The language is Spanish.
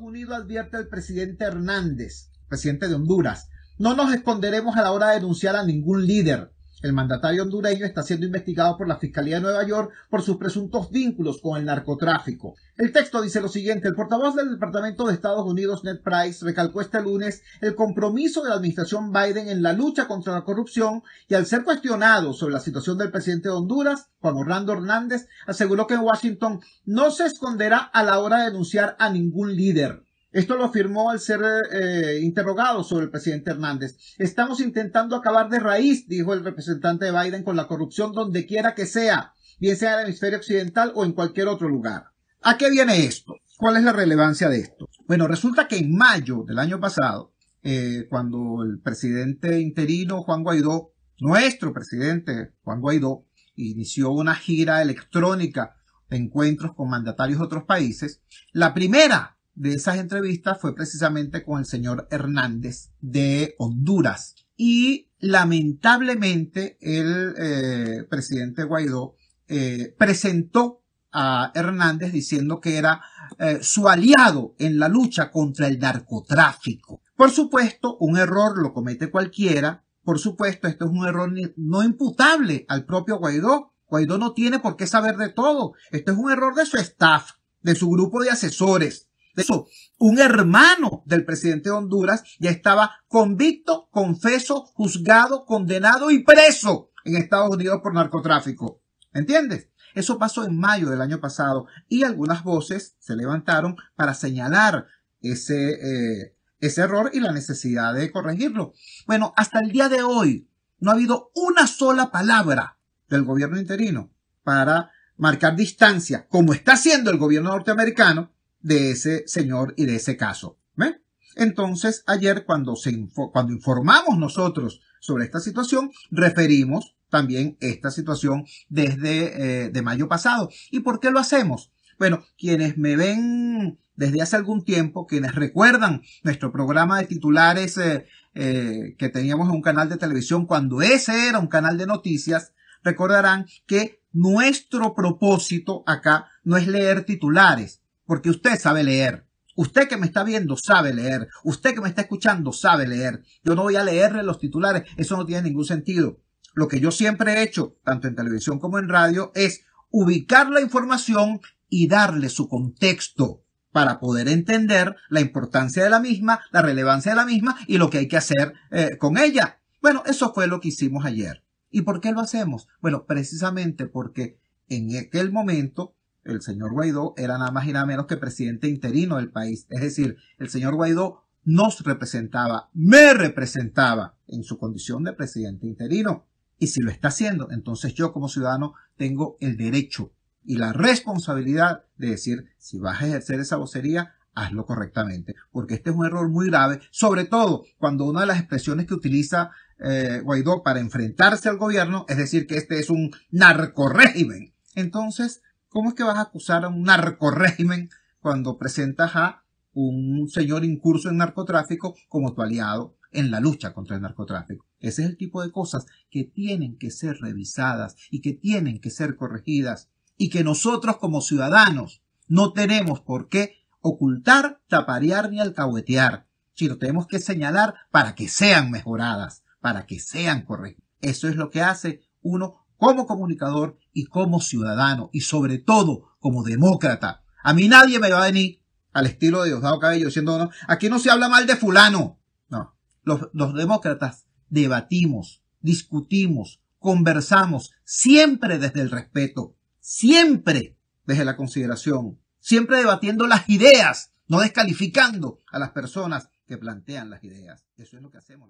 Unido advierte al presidente Hernández, presidente de Honduras, no nos esconderemos a la hora de denunciar a ningún líder. El mandatario hondureño está siendo investigado por la Fiscalía de Nueva York por sus presuntos vínculos con el narcotráfico. El texto dice lo siguiente, el portavoz del Departamento de Estados Unidos, Ned Price, recalcó este lunes el compromiso de la administración Biden en la lucha contra la corrupción y al ser cuestionado sobre la situación del presidente de Honduras, Juan Orlando Hernández, aseguró que en Washington no se esconderá a la hora de denunciar a ningún líder. Esto lo afirmó al ser eh, interrogado sobre el presidente Hernández. Estamos intentando acabar de raíz, dijo el representante de Biden, con la corrupción donde quiera que sea, bien sea en el hemisferio occidental o en cualquier otro lugar. ¿A qué viene esto? ¿Cuál es la relevancia de esto? Bueno, resulta que en mayo del año pasado, eh, cuando el presidente interino Juan Guaidó, nuestro presidente Juan Guaidó, inició una gira electrónica de encuentros con mandatarios de otros países, la primera de esas entrevistas fue precisamente con el señor Hernández de Honduras. Y lamentablemente el eh, presidente Guaidó eh, presentó a Hernández diciendo que era eh, su aliado en la lucha contra el narcotráfico. Por supuesto, un error lo comete cualquiera. Por supuesto, esto es un error no imputable al propio Guaidó. Guaidó no tiene por qué saber de todo. Esto es un error de su staff, de su grupo de asesores. De un hermano del presidente de Honduras ya estaba convicto, confeso, juzgado, condenado y preso en Estados Unidos por narcotráfico. ¿Entiendes? Eso pasó en mayo del año pasado y algunas voces se levantaron para señalar ese, eh, ese error y la necesidad de corregirlo. Bueno, hasta el día de hoy no ha habido una sola palabra del gobierno interino para marcar distancia, como está haciendo el gobierno norteamericano, de ese señor y de ese caso. Entonces, ayer cuando, se cuando informamos nosotros sobre esta situación, referimos también esta situación desde eh, de mayo pasado. ¿Y por qué lo hacemos? Bueno, quienes me ven desde hace algún tiempo, quienes recuerdan nuestro programa de titulares eh, eh, que teníamos en un canal de televisión cuando ese era un canal de noticias, recordarán que nuestro propósito acá no es leer titulares, porque usted sabe leer. Usted que me está viendo sabe leer. Usted que me está escuchando sabe leer. Yo no voy a leerle los titulares. Eso no tiene ningún sentido. Lo que yo siempre he hecho, tanto en televisión como en radio, es ubicar la información y darle su contexto para poder entender la importancia de la misma, la relevancia de la misma y lo que hay que hacer eh, con ella. Bueno, eso fue lo que hicimos ayer. ¿Y por qué lo hacemos? Bueno, precisamente porque en aquel momento el señor Guaidó era nada más y nada menos que presidente interino del país. Es decir, el señor Guaidó nos representaba, me representaba en su condición de presidente interino. Y si lo está haciendo, entonces yo como ciudadano tengo el derecho y la responsabilidad de decir, si vas a ejercer esa vocería, hazlo correctamente, porque este es un error muy grave, sobre todo cuando una de las expresiones que utiliza eh, Guaidó para enfrentarse al gobierno es decir que este es un régimen. Entonces, ¿Cómo es que vas a acusar a un régimen cuando presentas a un señor incurso en narcotráfico como tu aliado en la lucha contra el narcotráfico? Ese es el tipo de cosas que tienen que ser revisadas y que tienen que ser corregidas y que nosotros como ciudadanos no tenemos por qué ocultar, taparear ni alcahuetear, sino tenemos que señalar para que sean mejoradas, para que sean corregidas. Eso es lo que hace uno como comunicador y como ciudadano y sobre todo como demócrata. A mí nadie me va a venir al estilo de Diosdado Cabello diciendo, no, aquí no se habla mal de fulano. No, los, los demócratas debatimos, discutimos, conversamos, siempre desde el respeto, siempre desde la consideración, siempre debatiendo las ideas, no descalificando a las personas que plantean las ideas. Eso es lo que hacemos.